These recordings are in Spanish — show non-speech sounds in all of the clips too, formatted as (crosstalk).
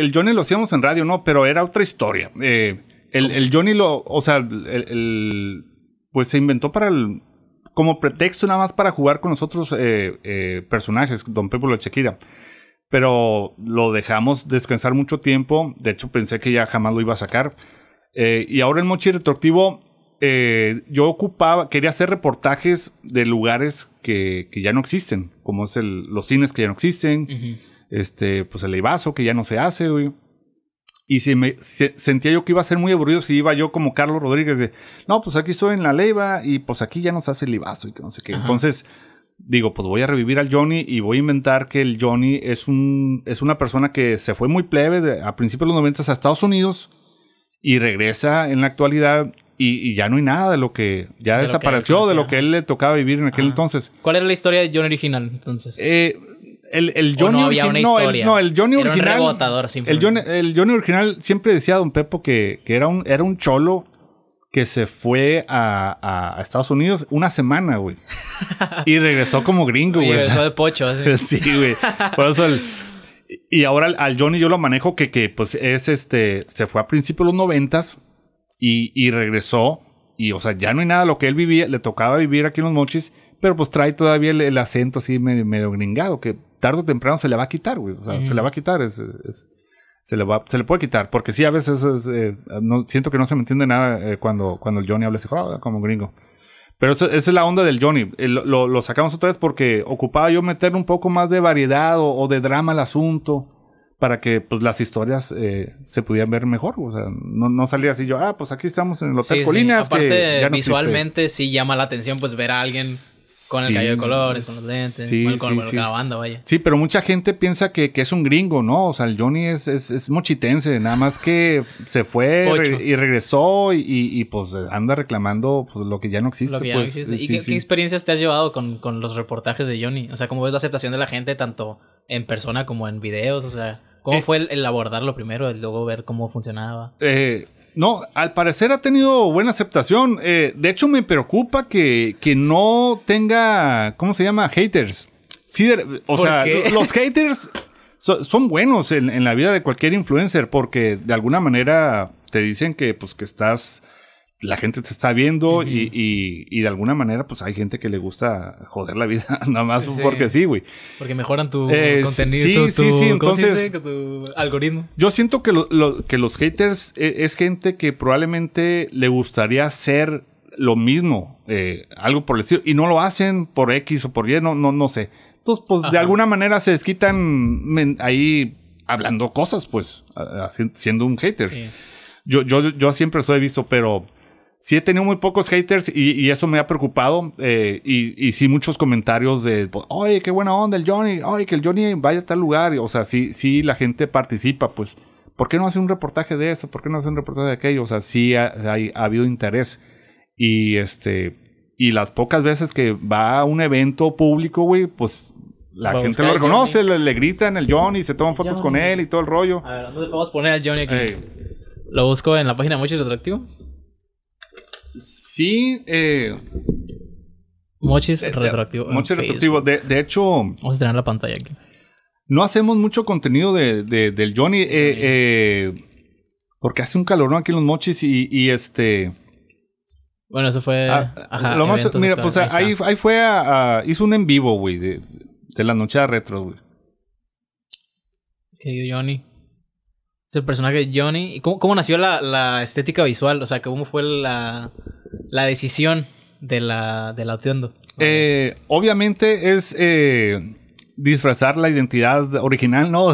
el Johnny lo hacíamos en radio, no, pero era otra historia. Eh, el, Johnny lo, o sea, pues se inventó para el, como pretexto nada más para jugar con los otros eh, eh, personajes, Don Pepo y Chequira. Pero lo dejamos descansar mucho tiempo. De hecho, pensé que ya jamás lo iba a sacar. y ahora el Mochi Retroactivo, yo ocupaba, quería hacer reportajes de lugares que, ya no existen, como es los cines que ya no existen este, pues el ibazo que ya no se hace, güey. Y si me sentía yo que iba a ser muy aburrido si iba yo como Carlos Rodríguez de, no, pues aquí estoy en la leiva y pues aquí ya no se hace el ibazo y que no sé qué. Entonces, digo, pues voy a revivir al Johnny y voy a inventar que el Johnny es, un, es una persona que se fue muy plebe a principios de los 90 a Estados Unidos y regresa en la actualidad y, ya no hay nada de lo que ya desapareció, de lo que él le tocaba vivir en aquel entonces. ¿Cuál era la historia de Johnny original entonces? Eh, el, Johnny no había no, el, Johnny original. el, Johnny, original siempre decía a Don Pepo que, que, era, un, era un cholo que se fue a, Estados Unidos una semana, güey. y regresó como gringo, (laughs) güey. Regresó (laughs) de pocho, así. (laughs) sí, güey. Por eso Y ahora al, Johnny yo lo manejo que, que pues es este. Se fue a principios de los noventas y, y regresó y, o sea, ya no hay nada lo que él vivía, le tocaba vivir aquí en los mochis, pero pues trae todavía el, acento así medio, gringado, que tarde o temprano se le va a quitar, güey. O sea, se le va a mm. quitar, se, le va, se le puede quitar, porque sí, a veces eh, no, siento que no se me entiende nada eh, cuando, cuando el Johnny habla así, ah, como gringo. Pero esa, es la onda del Johnny. Lo, sacamos otra vez porque ocupaba yo meter un poco más de variedad o, o de drama al asunto para que pues las historias eh, se pudieran ver mejor. O sea, no, salía así yo, ah, pues aquí estamos en el Hotel Colinas. visualmente sí llama la atención pues ver a alguien con el cabello de colores, con los lentes, con, la banda, vaya. Sí, pero mucha gente piensa que, es un gringo, ¿no? O sea, el Johnny es, mochitense, nada más que se fue y regresó y, pues anda reclamando pues, lo que ya no existe. Pues. ¿Y qué, experiencias te has llevado con, con los reportajes de Johnny? O sea, ¿cómo ves la aceptación de la gente tanto en persona como en videos? O sea... ¿Cómo eh, fue el, abordarlo primero, y luego ver cómo funcionaba? Eh, no, al parecer ha tenido buena aceptación. Eh, de hecho, me preocupa que, que, no tenga, ¿cómo se llama? Haters. Sí, o sea, los haters son buenos en, la vida de cualquier influencer porque de alguna manera te dicen que, pues, que estás la gente te está viendo y, de alguna manera, pues hay gente que le gusta joder la vida, (laughs) nada más porque sí, güey. Porque mejoran tu eh, contenido, sí, tu, sí, sí. Entonces, tu algoritmo. Yo siento que, que los haters e, es, gente que probablemente le gustaría hacer lo mismo, eh, algo por el estilo, y no lo hacen por X o por Y, no, no, sé. Entonces, pues de alguna manera se desquitan ahí hablando cosas, pues, siendo un hater. Yo, yo, yo siempre eso he visto, pero sí he tenido muy pocos haters y, eso me ha preocupado. Eh, y, y, sí muchos comentarios de, pues, oye, qué buena onda el Johnny, oye, que el Johnny vaya a tal lugar. O sea, sí, sí la gente participa, pues, ¿por qué no hace un reportaje de eso? ¿Por qué no hace un reportaje de aquello? O sea, sí ha, habido interés. Y este, y las pocas veces que va a un evento público, güey, pues la gente lo reconoce, le, gritan el Johnny, se toman fotos con él y todo el rollo. A ver, ¿dónde podemos poner al Johnny aquí? Lo busco en la página Muchos Atractivo. Sí. Eh, Mochis eh, eh, retroactivo. Mochis retroactivo. De, de, hecho. Vamos a tener la pantalla aquí. No hacemos mucho contenido de, de, del Johnny. Eh, porque hace un calor, Aquí en los mochis y, este. Bueno, eso fue. Ah, ajá, lo más. Mira, pues ahí, ahí, fue a, Hizo un en vivo, güey, de, de la noche de retro, güey. Querido Johnny. Es el personaje de Johnny. ¿Cómo, cómo nació la, estética visual? O sea, ¿cómo fue la, decisión de la, de eh, obviamente es eh, disfrazar la identidad original, ¿no?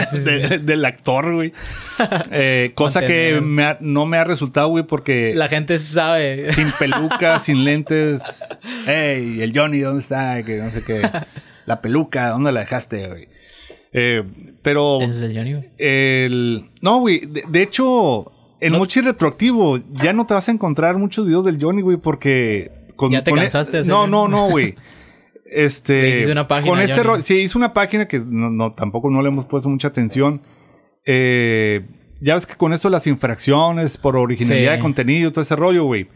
(laughs) Del actor, güey. (laughs) Eh, cosa que me no me ha resultado, güey, porque... La gente sabe. Sin peluca, (laughs) sin lentes. Ey, el Johnny, ¿dónde está? Que no sé qué. La peluca, ¿dónde la dejaste, güey? Eh, pero. el no, güey. De, hecho, en Mochi Retroactivo ya no te vas a encontrar muchos videos del Johnny, güey, porque. ya te e-, cansaste No, no, no, güey. (laughs) este. este hice una página. Con este sí, hizo una página que no, tampoco no le hemos puesto mucha atención. Eh, ya ves que con esto las infracciones por originalidad de contenido, todo ese rollo, güey.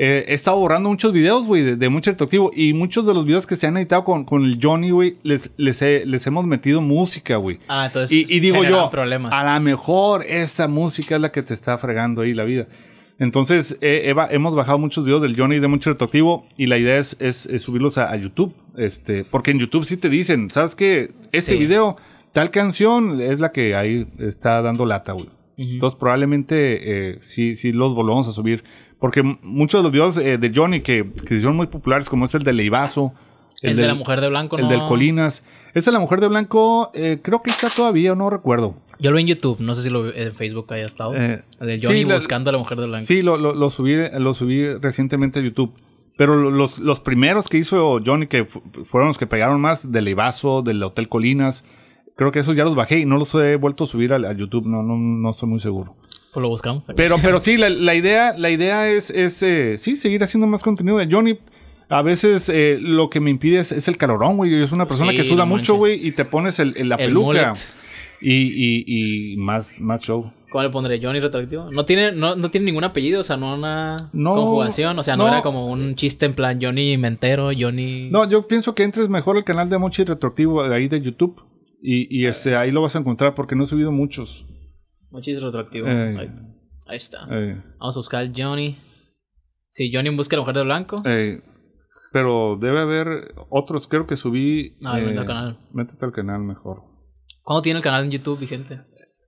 Eh, he estado borrando muchos videos, güey, de, mucho activo. Y muchos de los videos que se han editado con, con el Johnny, güey, les, les, hemos metido música, güey. Ah, entonces. Y, digo yo, a lo mejor esa música es la que te está fregando ahí la vida. Entonces, Eva, hemos bajado muchos videos del Johnny de mucho activo y la idea es, subirlos a, YouTube. Este, porque en YouTube sí te dicen, ¿sabes qué? Este video, tal canción es la que ahí está dando lata, güey. Entonces, probablemente eh, sí, sí los volvamos a subir. Porque muchos de los videos eh, de Johnny que, que hicieron muy populares, como es el de Leivazo el, de la mujer de blanco, El del Colinas. Ese de la mujer de blanco, eh, creo que está todavía, no recuerdo. Yo lo vi en YouTube, no sé si lo en Facebook haya estado. Johnny buscando a la mujer de blanco. Sí, lo, lo, subí, lo subí recientemente a YouTube. Pero los, los primeros que hizo Johnny, que fueron los que pegaron más, del Leivazo, del Hotel Colinas, Creo que esos ya los bajé y no los he vuelto a subir a, YouTube. No, no, no estoy muy seguro. Pues lo buscamos. Pero, pero (laughs) sí, la, idea, la idea es, es eh, sí, seguir haciendo más contenido de Johnny. A veces eh, lo que me impide es, el calorón, güey. Yo una persona que suda mucho, güey, y te pones el, la peluca. Y, y, y, más, más show. ¿Cuál le pondré? Johnny retractivo. No tiene, no, no tiene ningún apellido, o sea, no una conjugación. O sea, no, era como un chiste en plan Johnny Mentero, Johnny. No, yo pienso que entres mejor al canal de Mochi Retroactivo ahí de YouTube. Y, y este, ahí lo vas a encontrar porque no he subido muchos. muchísimo retroactivo. Ahí, está. Vamos a buscar Johnny. Sí, Johnny en busca de la mujer de blanco. Pero debe haber otros, creo que subí. No, métete al eh, canal. Métete al canal mejor. ¿Cuándo tiene el canal en YouTube vigente?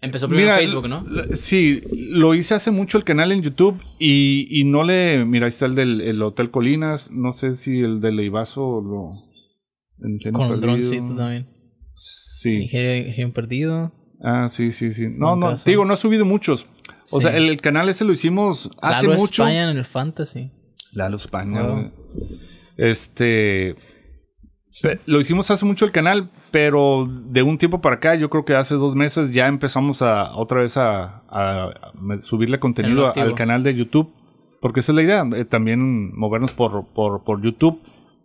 Empezó primero en Facebook, ¿no? Sí, lo hice hace mucho el canal en YouTube y, no le. Mira, ahí está el del Hotel Colinas. No sé si el del Leivazo lo. Con el droncito también. Sí. han perdido. Ah, sí, sí, sí. No, no, digo, no he subido muchos. O sea, el, canal ese lo hicimos hace Lalo mucho. España en el Fantasy. Lalo España. Este. Lo hicimos hace mucho el canal, pero de un tiempo para acá, yo creo que hace dos meses ya empezamos a otra vez a, subirle contenido al canal de YouTube, porque esa es la idea, eh, también movernos por, por, por YouTube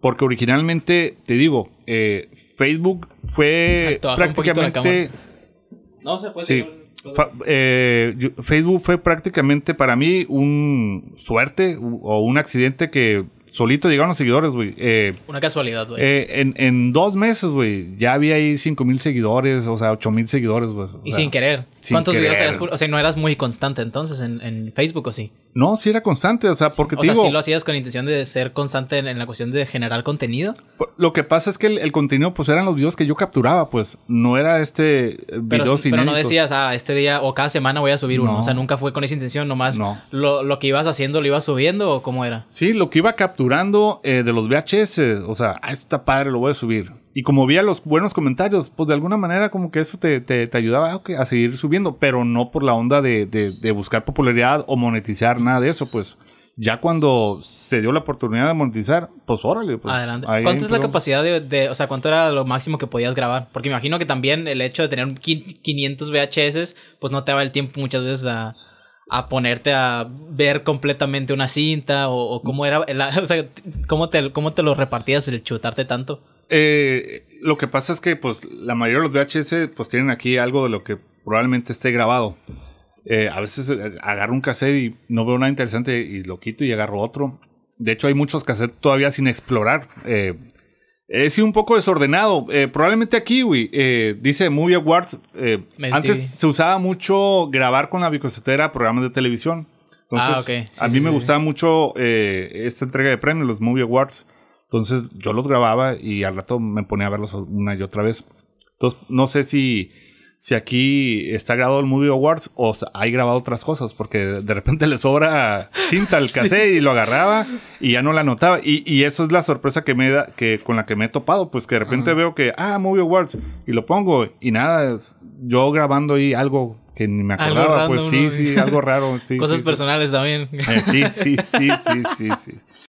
porque originalmente, te digo, eh, Facebook fue prácticamente. No eh, Facebook fue prácticamente para mí un suerte o un accidente que solito llegaron los seguidores, güey. Eh, Una casualidad, güey. Eh, en, dos meses, güey, ya había ahí 5 mil seguidores, o sea, 8 mil seguidores, güey. Y sin querer. ¿Cuántos videos habías O sea, no eras muy constante entonces en, Facebook, ¿o sí? No, sí era constante, o sea, porque o sea, si lo hacías con intención de ser constante en, la cuestión de generar contenido. Pues, lo que pasa es que el, contenido, pues, eran los videos que yo capturaba, pues. No era este eh, video sin Pero no decías, ah, este día o cada semana voy a subir uno. O sea, nunca fue con esa intención, nomás no. lo, que ibas haciendo lo ibas subiendo o cómo era. Sí, lo que iba capturar. Durando eh, de los VHS, o sea, ah, está padre, lo voy a subir. Y como a los buenos comentarios, pues de alguna manera como que eso te, ayudaba a seguir subiendo, pero no por la onda de, buscar popularidad o monetizar, nada de eso, pues. Ya cuando se dio la oportunidad de monetizar, pues órale. Pues, Adelante. ¿Cuánto es la capacidad de, de, o sea, cuánto era lo máximo que podías grabar? Porque imagino que también el hecho de tener 500 VHS, pues no te daba el tiempo muchas veces a a ponerte a ver completamente una cinta o, cómo era, (laughs) o sea, cómo te, cómo te lo repartías el chutarte tanto. Eh, lo que pasa es que pues la mayoría de los VHS pues tienen aquí algo de lo que probablemente esté grabado. Eh, a veces eh, agarro un cassette y no veo nada interesante y lo quito y agarro otro. De hecho hay muchos cassettes todavía sin explorar. Eh, He eh, sido un poco desordenado. Eh, probablemente aquí, güey. Eh, dice Movie Awards. antes se usaba mucho grabar con la bicocetera programas de televisión. Entonces, ah, a mí me gustaba mucho esta entrega de premios, los Movie Awards. Entonces, yo los grababa y al rato me ponía a verlos una y otra vez. Entonces, no sé si si aquí está grabado el Movie Awards o hay grabado otras cosas, porque de repente le sobra cinta al (laughs) cassette y lo agarraba y ya no la notaba Y, eso es la sorpresa que me da, que con la que me he topado, pues que de repente veo que, ah, Movie Awards, y lo pongo y nada, yo grabando ahí algo que ni me acordaba, pues sí, sí, algo raro. (laughs) Cosas personales también. Eh, sí, sí, sí, (laughs) sí, sí, sí.